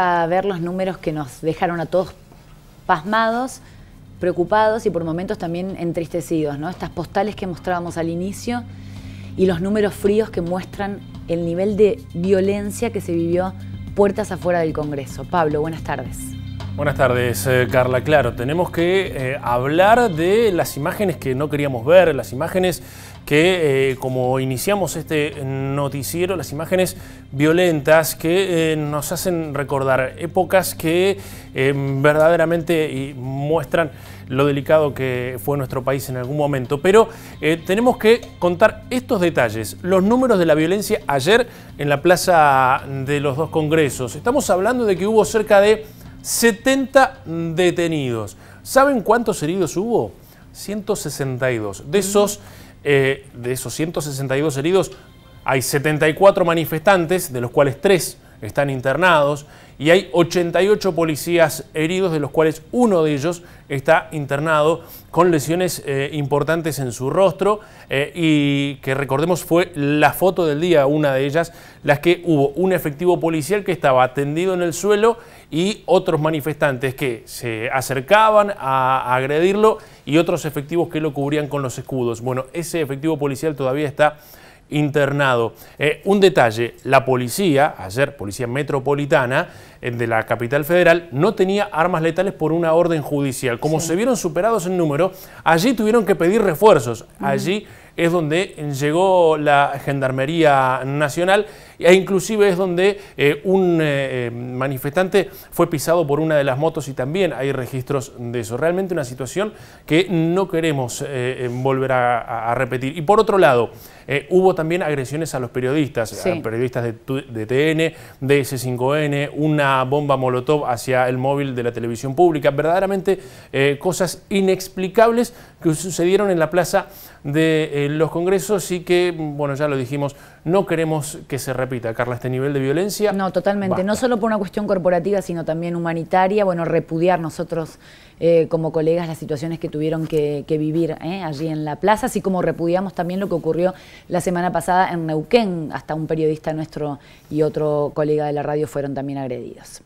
a ver los números que nos dejaron a todos pasmados, preocupados y por momentos también entristecidos, ¿no? Estas postales que mostrábamos al inicio y los números fríos que muestran el nivel de violencia que se vivió puertas afuera del Congreso. Pablo, buenas tardes. Buenas tardes, eh, Carla. Claro, tenemos que eh, hablar de las imágenes que no queríamos ver, las imágenes que, eh, como iniciamos este noticiero, las imágenes violentas que nos hacen recordar épocas que verdaderamente muestran lo delicado que fue nuestro país en algún momento. Pero tenemos que contar estos detalles, los números de la violencia ayer en la Plaza de los Dos Congresos. Estamos hablando de que hubo cerca de 70 detenidos. ¿Saben cuántos heridos hubo? 162. De esos, eh, de esos 162 heridos, hay 74 manifestantes, de los cuales 3 están internados y hay 88 policías heridos, de los cuales uno de ellos está internado con lesiones eh, importantes en su rostro eh, y que recordemos fue la foto del día, una de ellas, las que hubo un efectivo policial que estaba tendido en el suelo y otros manifestantes que se acercaban a agredirlo y otros efectivos que lo cubrían con los escudos. Bueno, ese efectivo policial todavía está internado. Eh, un detalle, la policía, ayer Policía Metropolitana eh, de la capital federal, no tenía armas letales por una orden judicial. Como se vieron superados en número, allí tuvieron que pedir refuerzos. Allí es donde eh, llegó la Gendarmería Nacional e inclusive es donde eh, un eh, manifestante fue pisado por una de las motos y también hay registros de eso. Realmente una situación que no queremos volver a, repetir. Y por otro lado, hubo también agresiones a los periodistas, periodistas de, TN, de 5 n una bomba molotov hacia el móvil de la televisión pública, verdaderamente cosas inexplicables que sucedieron en la plaza de los congresos sí que, bueno, ya lo dijimos, no queremos que se repita, Carla, este nivel de violencia. No, totalmente, no solo por una cuestión corporativa, sino también humanitaria, bueno, repudiar nosotros eh, como colegas las situaciones que tuvieron que, vivir eh, allí en la plaza, así como repudiamos también lo que ocurrió la semana pasada en Neuquén, hasta un periodista nuestro y otro colega de la radio fueron también agredidos.